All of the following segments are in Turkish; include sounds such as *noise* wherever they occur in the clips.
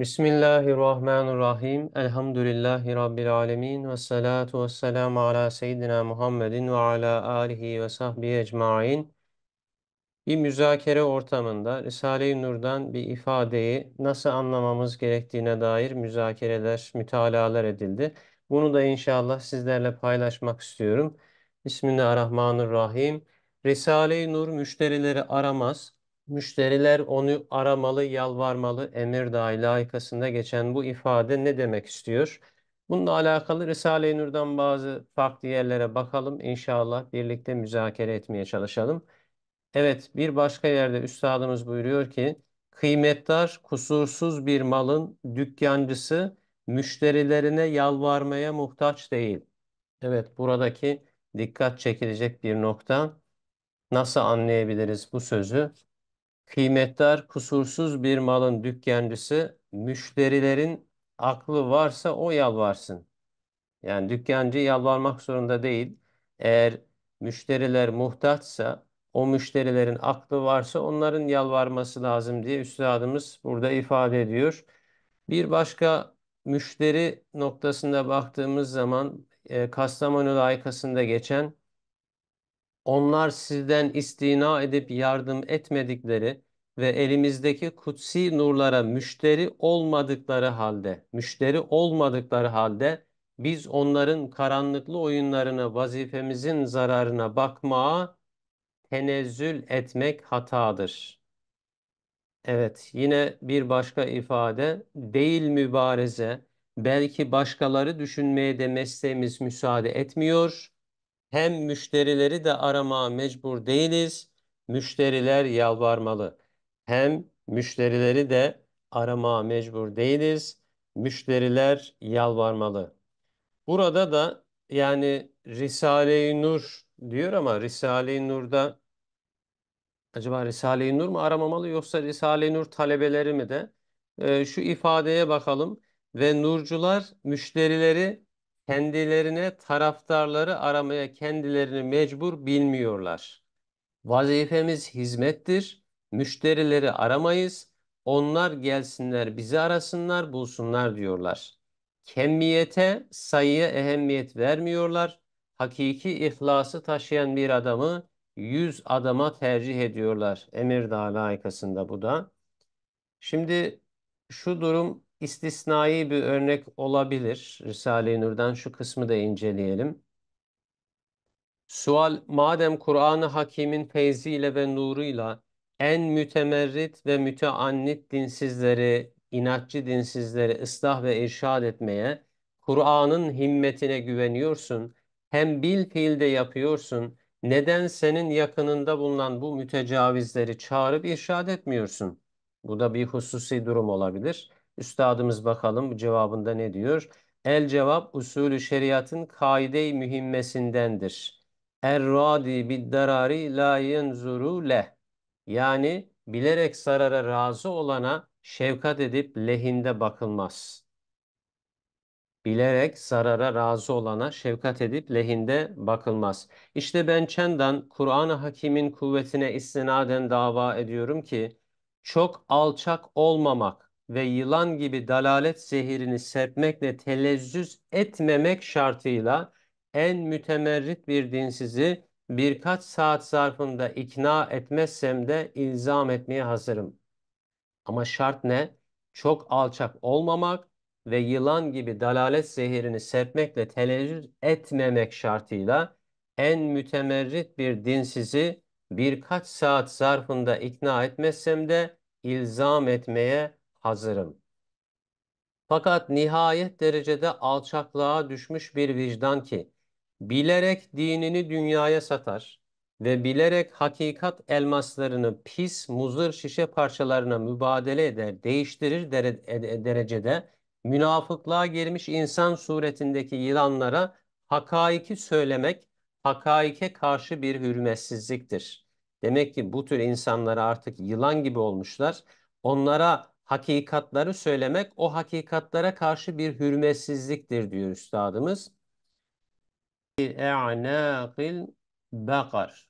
Bismillahirrahmanirrahim. Elhamdülillahi Rabbil alemin. Ve salatu ve selamu ala seyyidina Muhammedin ve ala alihi ve sahbihi ecmain. Bir müzakere ortamında Risale-i Nur'dan bir ifadeyi nasıl anlamamız gerektiğine dair müzakereler, mütalalar edildi. Bunu da inşallah sizlerle paylaşmak istiyorum. Bismillahirrahmanirrahim. Risale-i Nur müşterileri aramaz Müşteriler onu aramalı, yalvarmalı, emir dahi layıkasında geçen bu ifade ne demek istiyor? Bununla alakalı Risale-i Nur'dan bazı farklı yerlere bakalım. İnşallah birlikte müzakere etmeye çalışalım. Evet, bir başka yerde üstadımız buyuruyor ki, kıymetdar, kusursuz bir malın dükkancısı müşterilerine yalvarmaya muhtaç değil. Evet, buradaki dikkat çekilecek bir nokta. Nasıl anlayabiliriz bu sözü? Kıymetdar kusursuz bir malın dükkancısı, müşterilerin aklı varsa o yalvarsın. Yani dükkancı yalvarmak zorunda değil. Eğer müşteriler muhtaçsa, o müşterilerin aklı varsa onların yalvarması lazım diye üstadımız burada ifade ediyor. Bir başka müşteri noktasında baktığımız zaman e, Kastamonu layıkasında geçen onlar sizden istina edip yardım etmedikleri ve elimizdeki kutsi nurlara müşteri olmadıkları halde, müşteri olmadıkları halde biz onların karanlıklı oyunlarına vazifemizin zararına bakmaya tenezzül etmek hatadır. Evet, yine bir başka ifade değil mübareze, belki başkaları düşünmeye de mesleğimiz müsaade etmiyor.'' hem müşterileri de arama mecbur değiliz. Müşteriler yalvarmalı. Hem müşterileri de arama mecbur değiliz. Müşteriler yalvarmalı. Burada da yani Risale-i Nur diyor ama Risale-i Nur'da acaba Risale-i Nur mu aramamalı yoksa Risale-i Nur talebeleri mi de? Ee, şu ifadeye bakalım ve nurcular müşterileri kendilerine taraftarları aramaya kendilerini mecbur bilmiyorlar. Vazifemiz hizmettir. Müşterileri aramayız. Onlar gelsinler, bizi arasınlar, bulsunlar diyorlar. Kemiyete, sayıya ehemmiyet vermiyorlar. Hakiki ihlası taşıyan bir adamı yüz adama tercih ediyorlar. Emirdağ layıkasında bu da. Şimdi şu durum istisnai bir örnek olabilir. Risale-i Nur'dan şu kısmı da inceleyelim. Sual, madem Kur'an-ı Hakim'in feyziyle ve nuruyla en mütemerrit ve müteannit dinsizleri, inatçı dinsizleri ıslah ve irşad etmeye, Kur'an'ın himmetine güveniyorsun, hem bil fiilde yapıyorsun, neden senin yakınında bulunan bu mütecavizleri çağırıp irşad etmiyorsun? Bu da bir hususi durum olabilir. Üstadımız bakalım cevabında ne diyor? El cevap usulü şeriatın kaide-i mühimmesindendir. Er-radi bid-darari la yenzuru leh. Yani bilerek zarara razı olana şefkat edip lehinde bakılmaz. Bilerek zarara razı olana şefkat edip lehinde bakılmaz. İşte ben çendan Kur'an-ı Hakim'in kuvvetine istinaden dava ediyorum ki çok alçak olmamak, ve yılan gibi dalalet zehirini serpmekle telezzüz etmemek şartıyla en mütemerrit bir dinsizi birkaç saat zarfında ikna etmezsem de ilzam etmeye hazırım. Ama şart ne? Çok alçak olmamak ve yılan gibi dalalet zehirini serpmekle telezzüz etmemek şartıyla en mütemerrit bir dinsizi birkaç saat zarfında ikna etmezsem de ilzam etmeye hazırım. Fakat nihayet derecede alçaklığa düşmüş bir vicdan ki bilerek dinini dünyaya satar ve bilerek hakikat elmaslarını pis muzır şişe parçalarına mübadele eder, değiştirir e-, e-, derecede münafıklığa girmiş insan suretindeki yılanlara hakaiki söylemek hakaike karşı bir hürmetsizliktir. Demek ki bu tür insanlara artık yılan gibi olmuşlar. Onlara hakikatları söylemek o hakikatlara karşı bir hürmetsizliktir diyor üstadımız. E'nâkil bakar.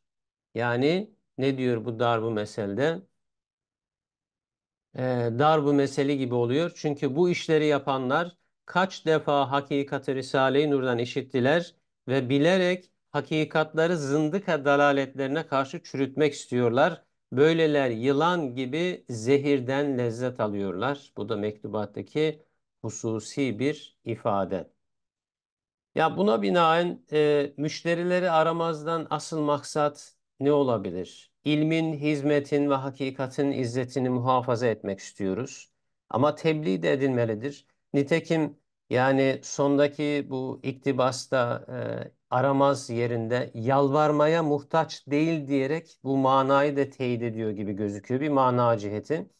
Yani ne diyor bu darbu meselde? Ee, darbu meseli gibi oluyor. Çünkü bu işleri yapanlar kaç defa hakikati Risale-i Nur'dan işittiler ve bilerek hakikatları zındıka dalaletlerine karşı çürütmek istiyorlar. Böyleler yılan gibi zehirden lezzet alıyorlar. Bu da mektubattaki hususi bir ifade. Ya buna binaen e, müşterileri aramazdan asıl maksat ne olabilir? İlmin, hizmetin ve hakikatin izzetini muhafaza etmek istiyoruz. Ama tebliğ de edilmelidir. Nitekim yani sondaki bu iktibasta e, aramaz yerinde yalvarmaya muhtaç değil diyerek bu manayı da teyit ediyor gibi gözüküyor bir mana ciheti.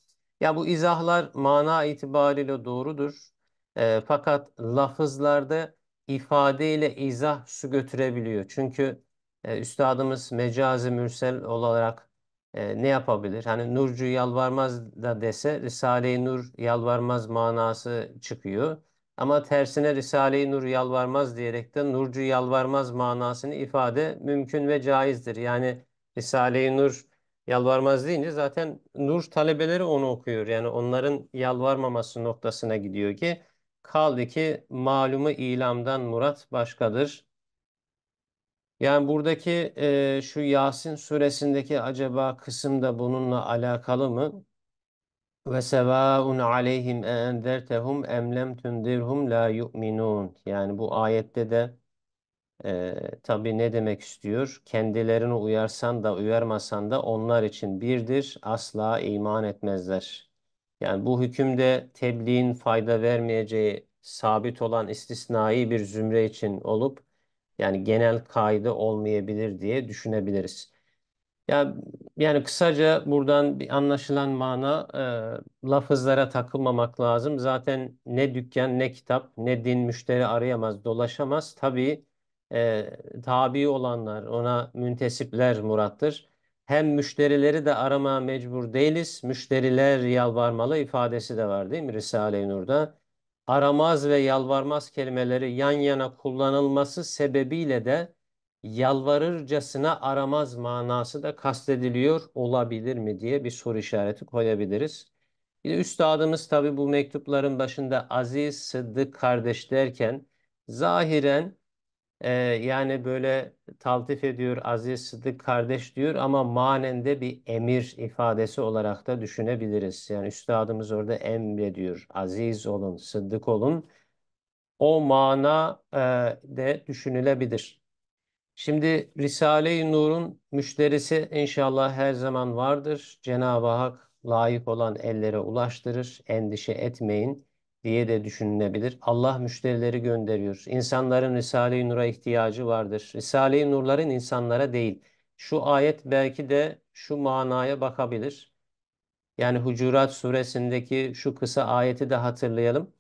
Ya bu izahlar mana itibariyle doğrudur. E, fakat lafızlarda ifadeyle izah su götürebiliyor. Çünkü e, üstadımız mecazi mürsel olarak e, ne yapabilir? Hani Nurcu yalvarmaz da dese Risale-i Nur yalvarmaz manası çıkıyor. Ama tersine Risale-i Nur yalvarmaz diyerek de nurcu yalvarmaz manasını ifade mümkün ve caizdir. Yani Risale-i Nur yalvarmaz deyince zaten nur talebeleri onu okuyor. Yani onların yalvarmaması noktasına gidiyor ki kaldı ki malumu ilamdan murat başkadır. Yani buradaki e, şu Yasin suresindeki acaba kısım da bununla alakalı mı? Ve sevaun aleyhim e endertehum em lem tundirhum la yu'minun. Yani bu ayette de e, tabi ne demek istiyor? Kendilerini uyarsan da uyarmasan da onlar için birdir. Asla iman etmezler. Yani bu hükümde tebliğin fayda vermeyeceği sabit olan istisnai bir zümre için olup yani genel kaide olmayabilir diye düşünebiliriz. Ya yani kısaca buradan bir anlaşılan mana e, lafızlara takılmamak lazım. Zaten ne dükkan ne kitap ne din müşteri arayamaz, dolaşamaz. Tabii e, tabi olanlar ona müntesipler murattır. Hem müşterileri de arama mecbur değiliz. Müşteriler yalvarmalı ifadesi de var değil mi Risale-i Nur'da? Aramaz ve yalvarmaz kelimeleri yan yana kullanılması sebebiyle de yalvarırcasına aramaz manası da kastediliyor olabilir mi diye bir soru işareti koyabiliriz. Yine üstadımız tabi bu mektupların başında Aziz Sıddık kardeş derken zahiren e, yani böyle taltif ediyor Aziz Sıddık kardeş diyor ama manende bir emir ifadesi olarak da düşünebiliriz. Yani üstadımız orada emrediyor. Aziz olun, Sıddık olun. O mana e, de düşünülebilir. Şimdi Risale-i Nur'un müşterisi inşallah her zaman vardır. Cenab-ı Hak layık olan ellere ulaştırır. Endişe etmeyin diye de düşünülebilir. Allah müşterileri gönderiyor. İnsanların Risale-i Nur'a ihtiyacı vardır. Risale-i Nur'ların insanlara değil. Şu ayet belki de şu manaya bakabilir. Yani Hucurat suresindeki şu kısa ayeti de hatırlayalım.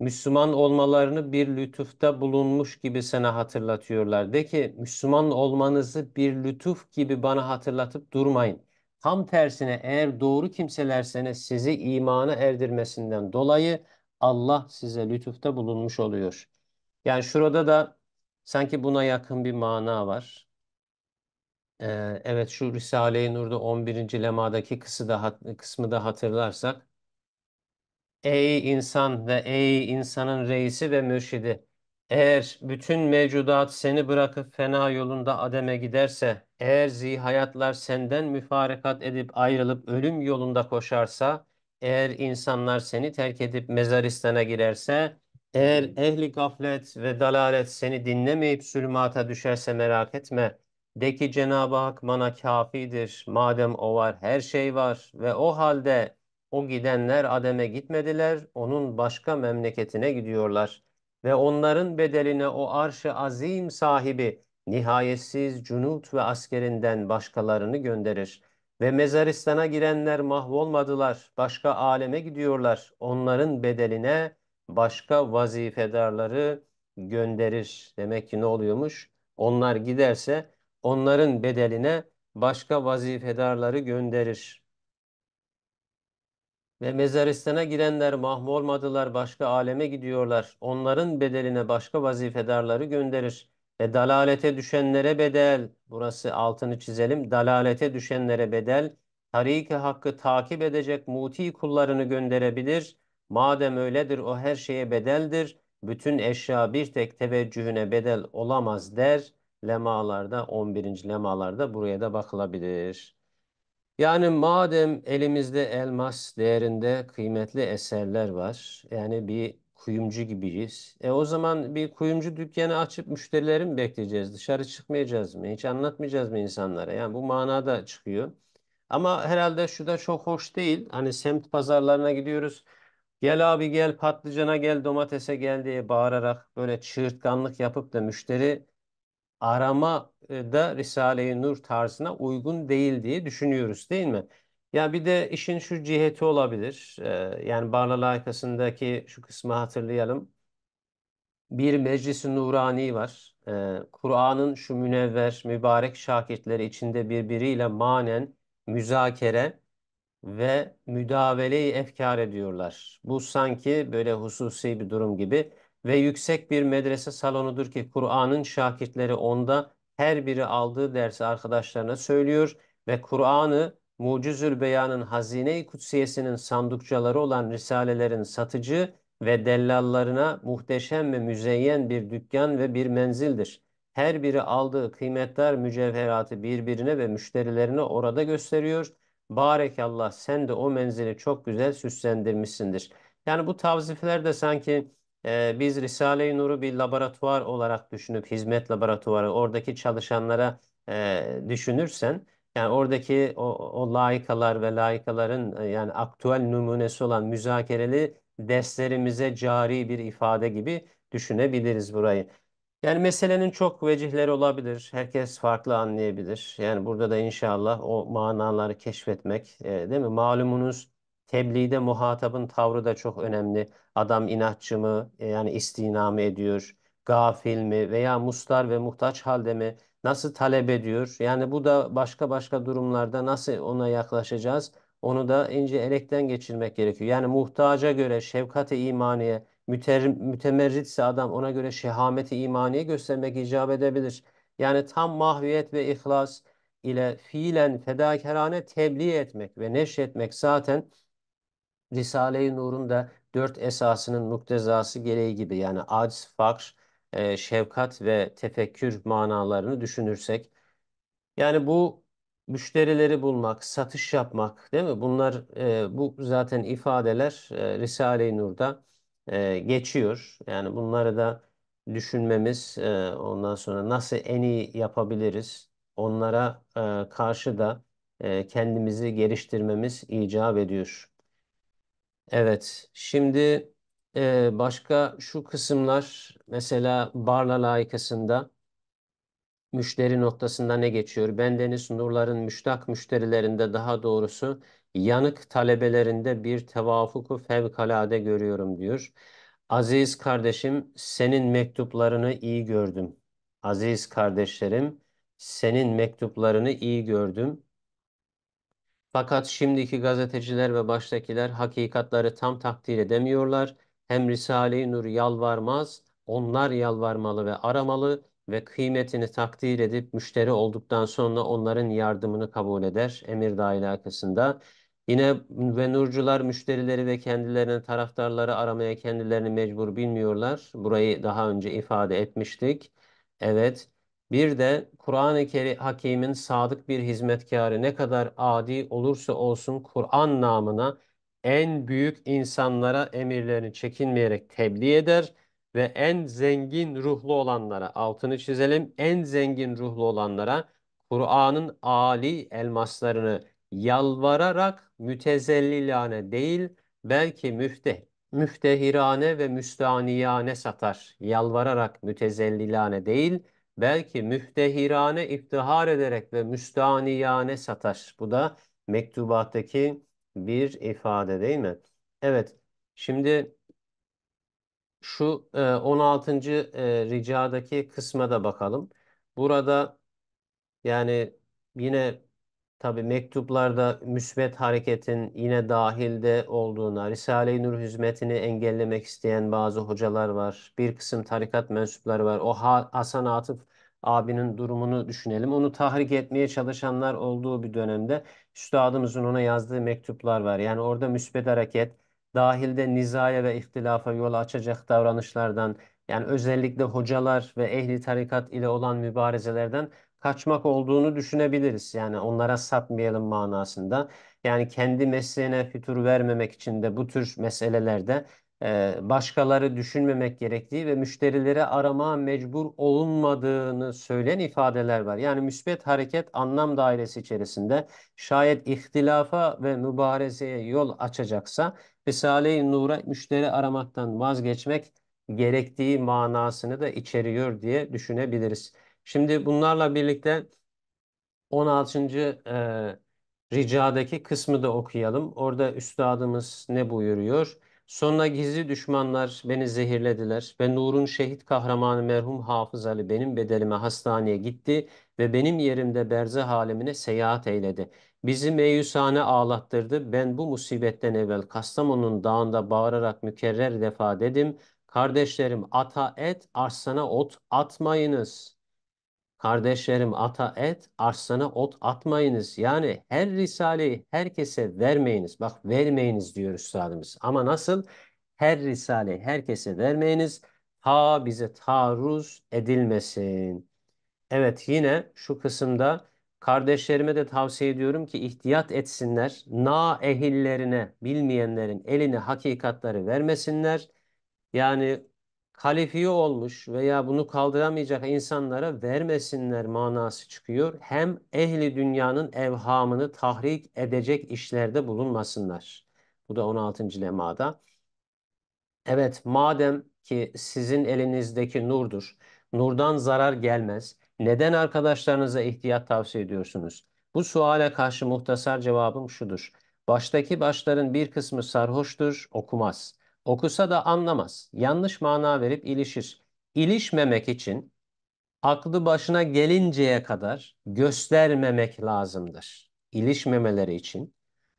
Müslüman olmalarını bir lütufta bulunmuş gibi sana hatırlatıyorlar. De ki Müslüman olmanızı bir lütuf gibi bana hatırlatıp durmayın. Tam tersine eğer doğru kimselerseniz sizi imana erdirmesinden dolayı Allah size lütufta bulunmuş oluyor. Yani şurada da sanki buna yakın bir mana var. Ee, evet şu Risale-i Nur'da 11. lemadaki kısmı da, kısmı da hatırlarsak Ey insan ve ey insanın reisi ve mürşidi! Eğer bütün mevcudat seni bırakıp fena yolunda ademe giderse, eğer zihayatlar senden müfarekat edip ayrılıp ölüm yolunda koşarsa, eğer insanlar seni terk edip mezaristana girerse, eğer ehli gaflet ve dalalet seni dinlemeyip zulmata düşerse merak etme. De ki Cenab-ı Hak bana kafidir. Madem o var her şey var ve o halde o gidenler Adem'e gitmediler, onun başka memleketine gidiyorlar. Ve onların bedeline o arş-ı azim sahibi nihayetsiz cunut ve askerinden başkalarını gönderir. Ve mezaristana girenler mahvolmadılar, başka aleme gidiyorlar. Onların bedeline başka vazifedarları gönderir. Demek ki ne oluyormuş? Onlar giderse onların bedeline başka vazifedarları gönderir. Ve mezaristana girenler mahvolmadılar, başka aleme gidiyorlar. Onların bedeline başka vazifedarları gönderir. Ve dalalete düşenlere bedel, burası altını çizelim, dalalete düşenlere bedel, Tariki hakkı takip edecek muti kullarını gönderebilir. Madem öyledir o her şeye bedeldir. Bütün eşya bir tek teveccühüne bedel olamaz der. Lemalarda 11. lemalarda buraya da bakılabilir. Yani madem elimizde elmas değerinde kıymetli eserler var, yani bir kuyumcu gibiyiz. E o zaman bir kuyumcu dükkanı açıp müşterileri mi bekleyeceğiz? Dışarı çıkmayacağız mı? Hiç anlatmayacağız mı insanlara? Yani bu manada çıkıyor. Ama herhalde şu da çok hoş değil. Hani semt pazarlarına gidiyoruz. Gel abi gel patlıcana gel domatese gel diye bağırarak böyle çığırtkanlık yapıp da müşteri arama da Risale-i Nur tarzına uygun değil diye düşünüyoruz değil mi? Ya bir de işin şu ciheti olabilir. Ee, yani Barla laikasındaki şu kısmı hatırlayalım. Bir meclisi nurani var. Ee, Kur'an'ın şu münevver, mübarek şakirtleri içinde birbiriyle manen, müzakere ve müdavele efkar ediyorlar. Bu sanki böyle hususi bir durum gibi ve yüksek bir medrese salonudur ki Kur'an'ın şakirtleri onda her biri aldığı dersi arkadaşlarına söylüyor ve Kur'an'ı Mucizül Beyan'ın Hazine-i Kutsiyesi'nin sandıkçaları olan risalelerin satıcı ve dellallarına muhteşem ve müzeyyen bir dükkan ve bir menzildir. Her biri aldığı kıymetler mücevheratı birbirine ve müşterilerine orada gösteriyor. Barekallah sen de o menzili çok güzel süslendirmişsindir. Yani bu tavzifler de sanki biz Risale-i Nur'u bir laboratuvar olarak düşünüp hizmet laboratuvarı oradaki çalışanlara e, düşünürsen yani oradaki o, o laikalar ve laikaların e, yani aktüel numunesi olan müzakereli derslerimize cari bir ifade gibi düşünebiliriz burayı. Yani meselenin çok vecihleri olabilir. Herkes farklı anlayabilir. Yani burada da inşallah o manaları keşfetmek, e, değil mi? Malumunuz Tebliğde muhatabın tavrı da çok önemli. Adam inatçı mı, e, yani istina ediyor, gafil mi veya mustar ve muhtaç halde mi, nasıl talep ediyor? Yani bu da başka başka durumlarda nasıl ona yaklaşacağız? Onu da ince elekten geçirmek gerekiyor. Yani muhtaca göre şefkati imaniye, müter, mütemerritse adam ona göre şehameti imaniye göstermek icap edebilir. Yani tam mahviyet ve ihlas ile fiilen fedakarane tebliğ etmek ve neşretmek zaten Risale-i Nur'un da dört esasının muktezası gereği gibi yani aciz, fakr, e, şefkat ve tefekkür manalarını düşünürsek yani bu müşterileri bulmak, satış yapmak değil mi? Bunlar e, bu zaten ifadeler e, Risale-i Nur'da e, geçiyor. Yani bunları da düşünmemiz e, ondan sonra nasıl en iyi yapabiliriz? Onlara e, karşı da e, kendimizi geliştirmemiz icap ediyor. Evet. Şimdi e, başka şu kısımlar mesela Barla layıkasında müşteri noktasında ne geçiyor? Bendeniz Nurların müştak müşterilerinde daha doğrusu yanık talebelerinde bir tevafuku fevkalade görüyorum diyor. Aziz kardeşim senin mektuplarını iyi gördüm. Aziz kardeşlerim senin mektuplarını iyi gördüm. Fakat şimdiki gazeteciler ve baştakiler hakikatları tam takdir edemiyorlar. Hem Risale-i Nur yalvarmaz, onlar yalvarmalı ve aramalı ve kıymetini takdir edip müşteri olduktan sonra onların yardımını kabul eder emir dahilakasında. Yine ve nurcular müşterileri ve kendilerinin taraftarları aramaya kendilerini mecbur bilmiyorlar. Burayı daha önce ifade etmiştik. Evet. Bir de Kur'an-ı Hakim'in sadık bir hizmetkarı ne kadar adi olursa olsun Kur'an namına en büyük insanlara emirlerini çekinmeyerek tebliğ eder ve en zengin ruhlu olanlara altını çizelim en zengin ruhlu olanlara Kur'an'ın ali elmaslarını yalvararak mütezellilane değil belki müfte müftehirane ve müstaniyane satar. Yalvararak mütezellilane değil belki müftehirane iftihar ederek ve müstaniyane sataş. Bu da mektubattaki bir ifade değil mi? Evet. Şimdi şu 16. E, e, ricadaki kısma da bakalım. Burada yani yine Tabi mektuplarda müsbet hareketin yine dahilde olduğuna, Risale-i Nur hizmetini engellemek isteyen bazı hocalar var. Bir kısım tarikat mensupları var. O Hasan Atıf abinin durumunu düşünelim. Onu tahrik etmeye çalışanlar olduğu bir dönemde üstadımızın ona yazdığı mektuplar var. Yani orada müsbet hareket, dahilde nizaya ve ihtilafa yol açacak davranışlardan, yani özellikle hocalar ve ehli tarikat ile olan mübarezelerden kaçmak olduğunu düşünebiliriz. Yani onlara sapmayalım manasında. Yani kendi mesleğine fütur vermemek için de bu tür meselelerde e, başkaları düşünmemek gerektiği ve müşterilere arama mecbur olunmadığını söyleyen ifadeler var. Yani müsbet hareket anlam dairesi içerisinde şayet ihtilafa ve mübarezeye yol açacaksa Risale-i Nur'a müşteri aramaktan vazgeçmek gerektiği manasını da içeriyor diye düşünebiliriz. Şimdi bunlarla birlikte 16. E, ricadaki kısmı da okuyalım. Orada üstadımız ne buyuruyor? Sonra gizli düşmanlar beni zehirlediler ve Nur'un şehit kahramanı merhum Hafız Ali benim bedelime hastaneye gitti ve benim yerimde berze halimine seyahat eyledi. Bizi meyusane ağlattırdı. Ben bu musibetten evvel Kastamonu'nun dağında bağırarak mükerrer defa dedim. Kardeşlerim ata et, arsana ot atmayınız. Kardeşlerim ata et, arsana ot atmayınız. Yani her risaleyi herkese vermeyiniz. Bak vermeyiniz diyor üstadımız. Ama nasıl? Her risaleyi herkese vermeyiniz. Ta bize taarruz edilmesin. Evet yine şu kısımda kardeşlerime de tavsiye ediyorum ki ihtiyat etsinler. Na ehillerine, bilmeyenlerin eline hakikatları vermesinler. Yani kalifiye olmuş veya bunu kaldıramayacak insanlara vermesinler manası çıkıyor. Hem ehli dünyanın evhamını tahrik edecek işlerde bulunmasınlar. Bu da 16. lemada. Evet madem ki sizin elinizdeki nurdur. Nurdan zarar gelmez. Neden arkadaşlarınıza ihtiyat tavsiye ediyorsunuz? Bu suale karşı muhtasar cevabım şudur. Baştaki başların bir kısmı sarhoştur, okumaz. Okusa da anlamaz. Yanlış mana verip ilişir. İlişmemek için aklı başına gelinceye kadar göstermemek lazımdır. İlişmemeleri için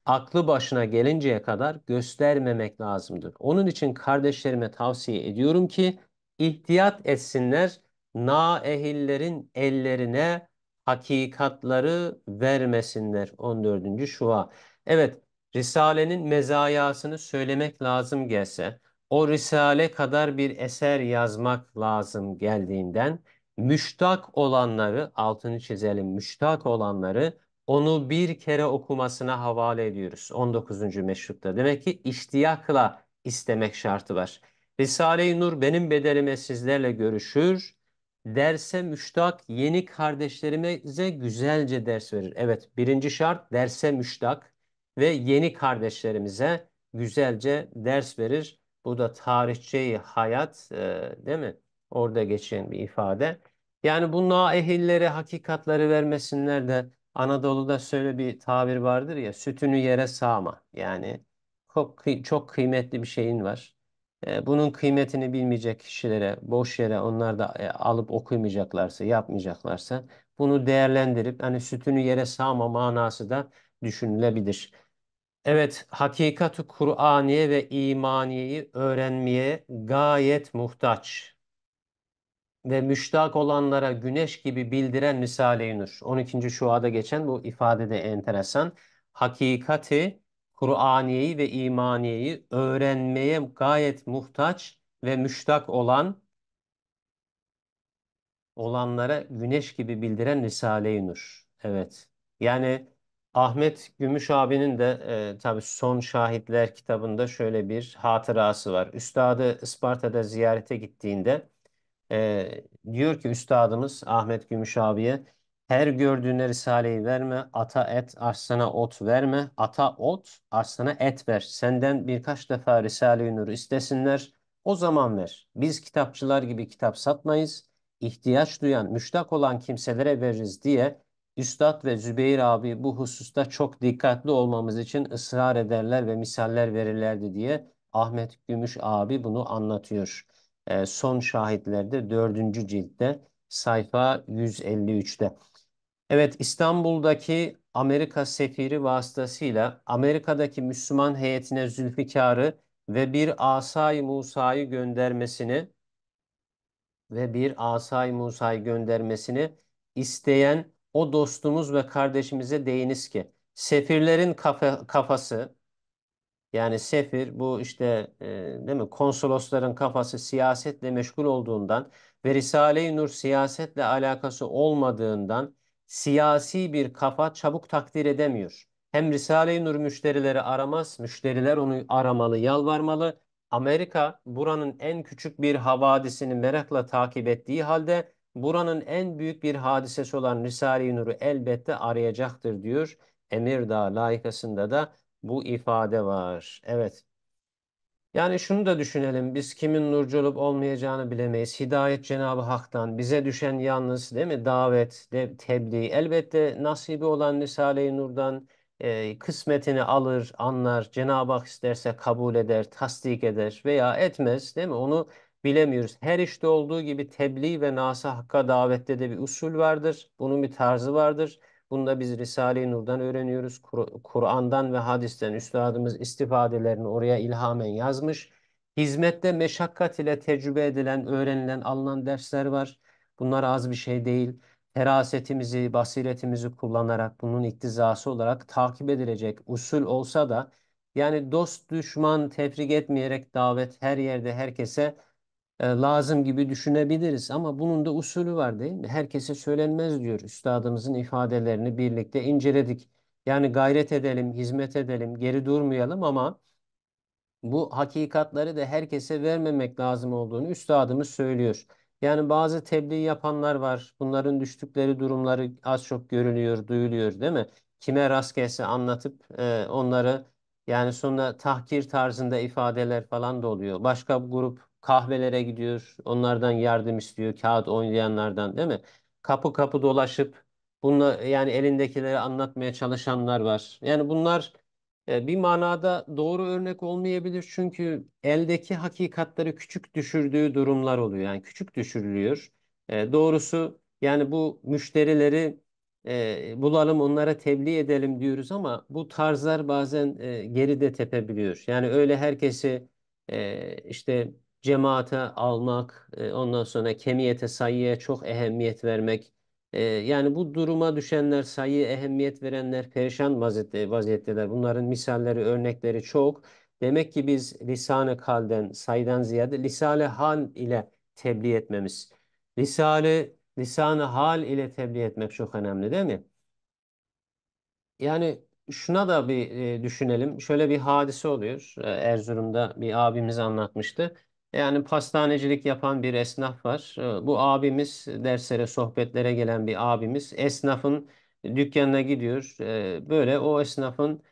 aklı başına gelinceye kadar göstermemek lazımdır. Onun için kardeşlerime tavsiye ediyorum ki ihtiyat etsinler naehillerin ellerine hakikatları vermesinler. 14. şua. Evet Risale'nin mezayasını söylemek lazım gelse, o Risale kadar bir eser yazmak lazım geldiğinden, müştak olanları, altını çizelim, müştak olanları onu bir kere okumasına havale ediyoruz 19. meşrupta. Demek ki iştiyakla istemek şartı var. Risale-i Nur benim bedelime sizlerle görüşür. Derse müştak yeni kardeşlerimize güzelce ders verir. Evet birinci şart derse müştak ve yeni kardeşlerimize güzelce ders verir. Bu da tarihçeyi hayat e, değil mi? Orada geçen bir ifade. Yani bu naehillere hakikatları vermesinler de Anadolu'da şöyle bir tabir vardır ya sütünü yere sağma. Yani çok, çok kıymetli bir şeyin var. E, bunun kıymetini bilmeyecek kişilere boş yere onlar da e, alıp okumayacaklarsa, yapmayacaklarsa bunu değerlendirip hani sütünü yere sağma manası da düşünülebilir. Evet, hakikat-ı Kur'aniye ve imaniyeyi öğrenmeye gayet muhtaç ve müştak olanlara güneş gibi bildiren Risale-i Nur. 12. şuada geçen bu ifade de enteresan. Hakikati, Kur'aniyeyi ve imaniyeyi öğrenmeye gayet muhtaç ve müştak olan olanlara güneş gibi bildiren Risale-i Nur. Evet. Yani Ahmet Gümüş abinin de e, tabii Son Şahitler kitabında şöyle bir hatırası var. Üstadı Isparta'da ziyarete gittiğinde e, diyor ki üstadımız Ahmet Gümüş abiye her gördüğüne risaleyi verme, ata et, arsana ot verme, ata ot, arsana et ver. Senden birkaç defa Risale-i Nur istesinler, o zaman ver. Biz kitapçılar gibi kitap satmayız, ihtiyaç duyan, müştak olan kimselere veririz diye Üstad ve Zübeyir abi bu hususta çok dikkatli olmamız için ısrar ederler ve misaller verirlerdi diye Ahmet Gümüş abi bunu anlatıyor. E, son şahitlerde dördüncü ciltte sayfa 153'te. Evet İstanbul'daki Amerika sefiri vasıtasıyla Amerika'daki Müslüman heyetine Zülfikar'ı ve bir Asay Musa'yı göndermesini ve bir Asay Musa'yı göndermesini isteyen o dostumuz ve kardeşimize değiniz ki sefirlerin kafa, kafası yani sefir bu işte e, değil mi konsolosların kafası siyasetle meşgul olduğundan ve Risale-i Nur siyasetle alakası olmadığından siyasi bir kafa çabuk takdir edemiyor. Hem Risale-i Nur müşterileri aramaz, müşteriler onu aramalı, yalvarmalı. Amerika buranın en küçük bir havadisini merakla takip ettiği halde buranın en büyük bir hadisesi olan Risale-i Nur'u elbette arayacaktır diyor. Emirdağ layıkasında da bu ifade var. Evet. Yani şunu da düşünelim. Biz kimin nurcu olup olmayacağını bilemeyiz. Hidayet Cenabı Hak'tan. Bize düşen yalnız değil mi? Davet, de, tebliğ. Elbette nasibi olan Risale-i Nur'dan e, kısmetini alır, anlar. Cenab-ı Hak isterse kabul eder, tasdik eder veya etmez değil mi? Onu bilemiyoruz. Her işte olduğu gibi tebliğ ve nasa hakka davette de bir usul vardır. Bunun bir tarzı vardır. Bunu da biz Risale-i Nur'dan öğreniyoruz. Kur'an'dan ve hadisten üstadımız istifadelerini oraya ilhamen yazmış. Hizmette meşakkat ile tecrübe edilen, öğrenilen, alınan dersler var. Bunlar az bir şey değil. Terasetimizi, basiretimizi kullanarak bunun iktizası olarak takip edilecek usul olsa da yani dost düşman tefrik etmeyerek davet her yerde herkese e, lazım gibi düşünebiliriz ama bunun da usulü var değil mi? Herkese söylenmez diyor üstadımızın ifadelerini birlikte inceledik. Yani gayret edelim, hizmet edelim, geri durmayalım ama bu hakikatleri de herkese vermemek lazım olduğunu üstadımız söylüyor. Yani bazı tebliğ yapanlar var. Bunların düştükleri durumları az çok görünüyor, duyuluyor değil mi? Kime rast gelse anlatıp e, onları yani sonra tahkir tarzında ifadeler falan da oluyor. Başka bir grup kahvelere gidiyor, onlardan yardım istiyor, kağıt oynayanlardan değil mi? Kapı kapı dolaşıp bunu yani elindekileri anlatmaya çalışanlar var. Yani bunlar e, bir manada doğru örnek olmayabilir çünkü eldeki hakikatleri küçük düşürdüğü durumlar oluyor. Yani küçük düşürülüyor. E, doğrusu yani bu müşterileri e, bulalım onlara tebliğ edelim diyoruz ama bu tarzlar bazen e, geride tepebiliyor. Yani öyle herkesi e, işte cemaate almak, e, ondan sonra kemiyete, sayıya çok ehemmiyet vermek. E, yani bu duruma düşenler, sayıya ehemmiyet verenler perişan vaziyetteler. Bunların misalleri, örnekleri çok. Demek ki biz lisane kalden, sayıdan ziyade lisale hal ile tebliğ etmemiz. Risale, lisanı hal ile tebliğ etmek çok önemli değil mi? Yani şuna da bir e, düşünelim. Şöyle bir hadise oluyor. Erzurum'da bir abimiz anlatmıştı. Yani pastanecilik yapan bir esnaf var. Ee, bu abimiz derslere, sohbetlere gelen bir abimiz esnafın dükkanına gidiyor. Ee, böyle o esnafın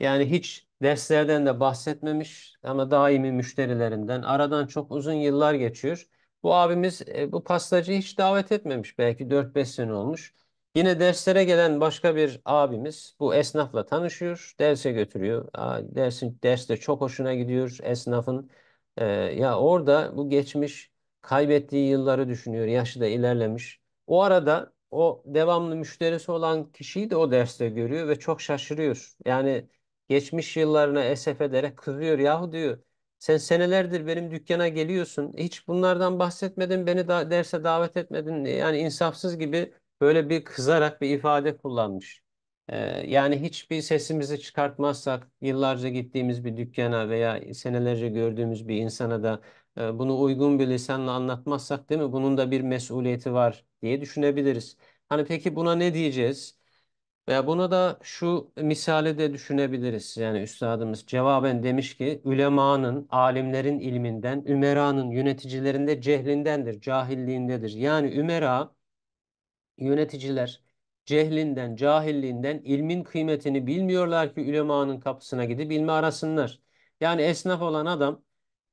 yani hiç derslerden de bahsetmemiş ama daimi müşterilerinden. Aradan çok uzun yıllar geçiyor. Bu abimiz e, bu pastacıyı hiç davet etmemiş. Belki 4-5 sene olmuş. Yine derslere gelen başka bir abimiz bu esnafla tanışıyor. Derse götürüyor. Dersin, ders de çok hoşuna gidiyor esnafın. Ee, ya orada bu geçmiş kaybettiği yılları düşünüyor. Yaşı da ilerlemiş. O arada o devamlı müşterisi olan kişiyi de o derste görüyor ve çok şaşırıyor. Yani geçmiş yıllarına esef ederek kızıyor. Yahu diyor sen senelerdir benim dükkana geliyorsun. Hiç bunlardan bahsetmedin, beni da derse davet etmedin. Yani insafsız gibi böyle bir kızarak bir ifade kullanmış. Ee, yani hiçbir sesimizi çıkartmazsak yıllarca gittiğimiz bir dükkana veya senelerce gördüğümüz bir insana da bunu uygun bir lisanla anlatmazsak değil mi? Bunun da bir mesuliyeti var diye düşünebiliriz. Hani peki buna ne diyeceğiz? Veya buna da şu misali de düşünebiliriz. Yani üstadımız cevaben demiş ki ülemanın, alimlerin ilminden, ümeranın yöneticilerinde cehlindendir, cahilliğindedir. Yani ümera yöneticiler cehlinden, cahilliğinden ilmin kıymetini bilmiyorlar ki ülemanın kapısına gidip ilmi arasınlar. Yani esnaf olan adam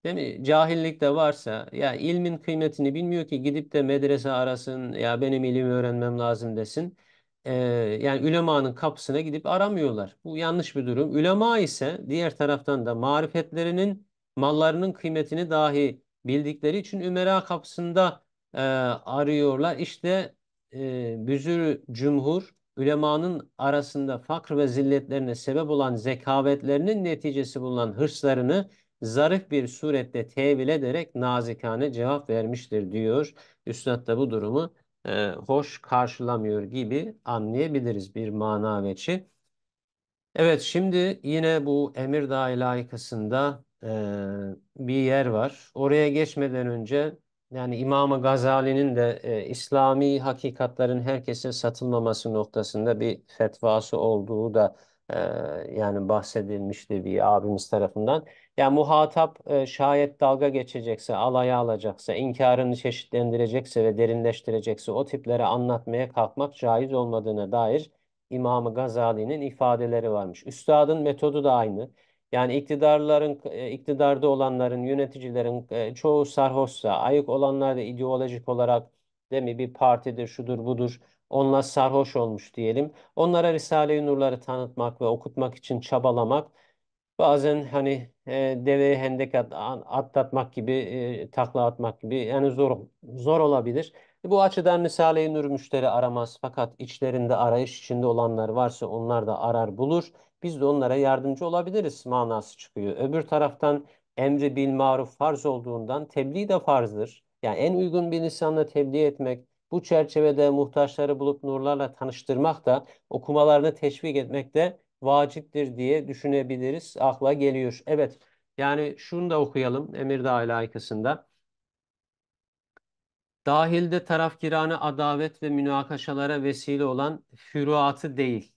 değil mi? Cahillik de varsa ya ilmin kıymetini bilmiyor ki gidip de medrese arasın ya benim ilim öğrenmem lazım desin. Ee, yani ülemanın kapısına gidip aramıyorlar. Bu yanlış bir durum. Ülema ise diğer taraftan da marifetlerinin mallarının kıymetini dahi bildikleri için Ümera kapısında e, arıyorlar. İşte e, bir cumhur ülemanın arasında fakr ve zilletlerine sebep olan zekavetlerinin neticesi bulunan hırslarını zarif bir surette tevil ederek nazikane cevap vermiştir diyor. Üstad da bu durumu e, hoş karşılamıyor gibi anlayabiliriz bir mana veçi. Evet şimdi yine bu Emirdağ layıkasında e, bir yer var. Oraya geçmeden önce yani İmam Gazali'nin de e, İslami hakikatlerin herkese satılmaması noktasında bir fetvası olduğu da e, yani bahsedilmişti bir abimiz tarafından. Yani muhatap e, şayet dalga geçecekse, alaya alacaksa, inkarını çeşitlendirecekse ve derinleştirecekse o tiplere anlatmaya kalkmak caiz olmadığına dair İmam Gazali'nin ifadeleri varmış. Üstadın metodu da aynı. Yani iktidarların e, iktidarda olanların, yöneticilerin e, çoğu sarhoşsa, ayık olanlar da ideolojik olarak değil mi bir partidir, şudur budur. Onlar sarhoş olmuş diyelim. Onlara Risale-i Nurları tanıtmak ve okutmak için çabalamak bazen hani e, deveye hendek at, atlatmak gibi, e, takla atmak gibi yani zor zor olabilir. Bu açıdan Risale-i Nur müşteri aramaz fakat içlerinde arayış içinde olanlar varsa onlar da arar bulur biz de onlara yardımcı olabiliriz manası çıkıyor. Öbür taraftan emri bil maruf farz olduğundan tebliğ de farzdır. Yani en uygun bir insanla tebliğ etmek, bu çerçevede muhtaçları bulup nurlarla tanıştırmak da okumalarını teşvik etmek de vaciptir diye düşünebiliriz. Akla geliyor. Evet yani şunu da okuyalım Emir Emirde Alaikası'nda. Dahilde tarafkiranı adavet ve münakaşalara vesile olan füruatı değil.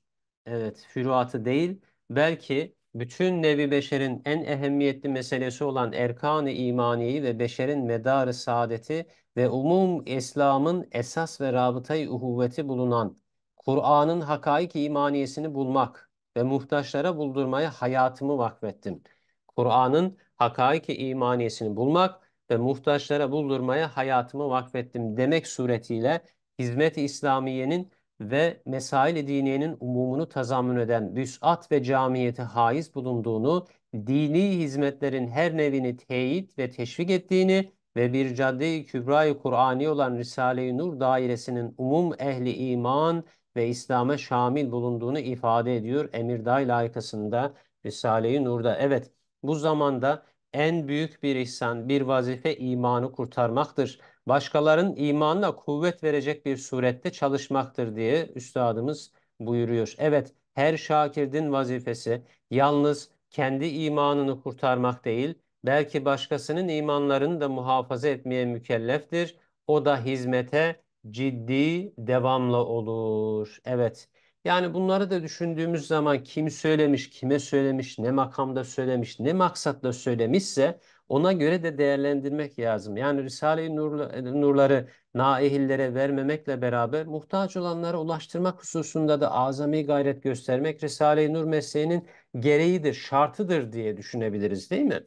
Evet, füruatı değil, belki bütün nevi beşerin en ehemmiyetli meselesi olan erkan-ı imaniyi ve beşerin medarı saadeti ve umum İslam'ın esas ve rabıtayı uhuvveti bulunan Kur'an'ın hakaik imaniyesini bulmak ve muhtaçlara buldurmaya hayatımı vakfettim. Kur'an'ın hakaik imaniyesini bulmak ve muhtaçlara buldurmaya hayatımı vakfettim demek suretiyle hizmet-i İslamiye'nin ve mesail diniyenin umumunu tazammun eden büsat ve camiyeti haiz bulunduğunu, dini hizmetlerin her nevini teyit ve teşvik ettiğini ve bir cadde-i kübra-i Kur'ani olan Risale-i Nur dairesinin umum ehli iman ve İslam'a şamil bulunduğunu ifade ediyor Emirdağ layıkasında Risale-i Nur'da. Evet bu zamanda en büyük bir ihsan, bir vazife imanı kurtarmaktır başkaların imanına kuvvet verecek bir surette çalışmaktır diye üstadımız buyuruyor. Evet, her şakirdin vazifesi yalnız kendi imanını kurtarmak değil, belki başkasının imanlarını da muhafaza etmeye mükelleftir. O da hizmete ciddi devamlı olur. Evet. Yani bunları da düşündüğümüz zaman kim söylemiş, kime söylemiş, ne makamda söylemiş, ne maksatla söylemişse ona göre de değerlendirmek lazım. Yani Risale-i e, Nurları naihillere vermemekle beraber muhtaç olanlara ulaştırmak hususunda da azami gayret göstermek Risale-i Nur mesleğinin gereğidir, şartıdır diye düşünebiliriz değil mi?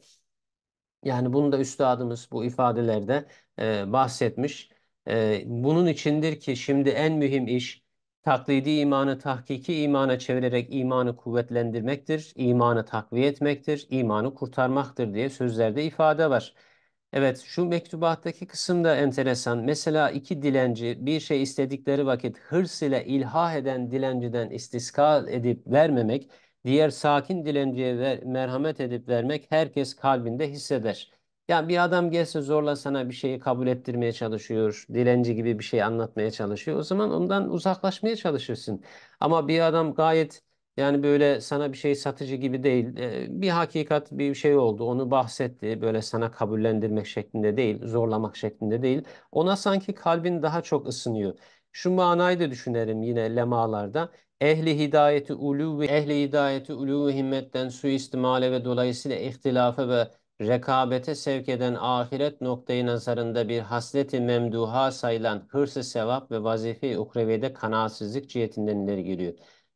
Yani bunu da üstadımız bu ifadelerde e, bahsetmiş. E, bunun içindir ki şimdi en mühim iş Taklidi imanı tahkiki imana çevirerek imanı kuvvetlendirmektir, imanı takviye etmektir, imanı kurtarmaktır diye sözlerde ifade var. Evet, şu mektubattaki kısım da enteresan. Mesela iki dilenci bir şey istedikleri vakit hırs ile ilha eden dilenciden istiska edip vermemek, diğer sakin dilenciye ver, merhamet edip vermek herkes kalbinde hisseder. Ya bir adam gelse zorla sana bir şeyi kabul ettirmeye çalışıyor, dilenci gibi bir şey anlatmaya çalışıyor. O zaman ondan uzaklaşmaya çalışırsın. Ama bir adam gayet yani böyle sana bir şey satıcı gibi değil, e, bir hakikat bir şey oldu, onu bahsetti. Böyle sana kabullendirmek şeklinde değil, zorlamak şeklinde değil. Ona sanki kalbin daha çok ısınıyor. Şu manayı da düşünelim yine lemalarda. Ehli hidayeti ulu ve ehli hidayeti ulu himmetten suistimale ve dolayısıyla ihtilafe ve rekabete sevk eden ahiret noktayı nazarında bir hasleti memduha sayılan hırsı sevap ve vazife-i ukreviyede kanaatsizlik cihetinden ileri geliyor.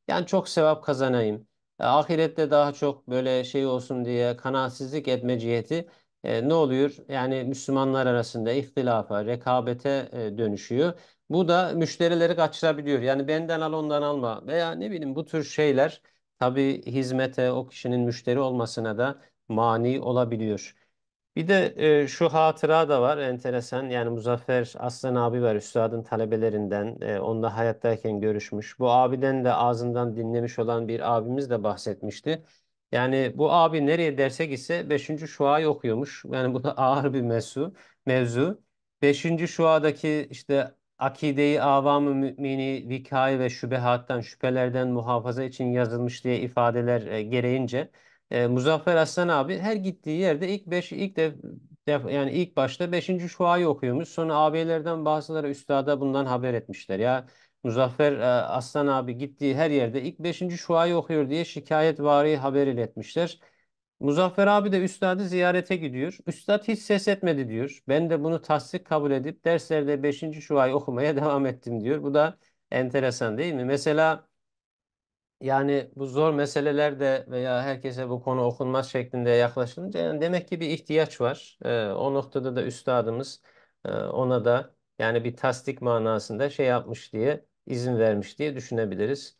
Yani çok sevap kazanayım. E, ahirette daha çok böyle şey olsun diye kanaatsizlik etme ciheti e, ne oluyor? Yani Müslümanlar arasında ihtilafa, rekabete e, dönüşüyor. Bu da müşterileri kaçırabiliyor. Yani benden al ondan alma veya ne bileyim bu tür şeyler tabii hizmete, o kişinin müşteri olmasına da mani olabiliyor. Bir de e, şu hatıra da var enteresan. Yani Muzaffer Aslan abi var üstadın talebelerinden. E, onunla hayattayken görüşmüş. Bu abiden de ağzından dinlemiş olan bir abimiz de bahsetmişti. Yani bu abi nereye derse gitse 5. şuayı okuyormuş. Yani bu da *laughs* ağır bir mevzu. mevzu. 5. şuadaki işte akideyi avamı mümini vikaye ve şübehattan şüphelerden muhafaza için yazılmış diye ifadeler e, gereğince e, Muzaffer Aslan abi her gittiği yerde ilk beş ilk de def, yani ilk başta 5. şuayı okuyormuş. Sonra abilerden bazıları üstada bundan haber etmişler. Ya Muzaffer e, Aslan abi gittiği her yerde ilk 5. şuayı okuyor diye şikayet vari haber iletmişler. Muzaffer abi de üstadı ziyarete gidiyor. Üstad hiç ses etmedi diyor. Ben de bunu tasdik kabul edip derslerde 5. şuayı okumaya *laughs* devam ettim diyor. Bu da enteresan değil mi? Mesela yani bu zor meselelerde veya herkese bu konu okunmaz şeklinde yaklaşılınca yani demek ki bir ihtiyaç var. Ee, o noktada da üstadımız e, ona da yani bir tasdik manasında şey yapmış diye izin vermiş diye düşünebiliriz.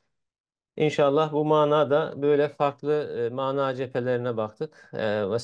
İnşallah bu manada böyle farklı e, mana cephelerine baktık. E,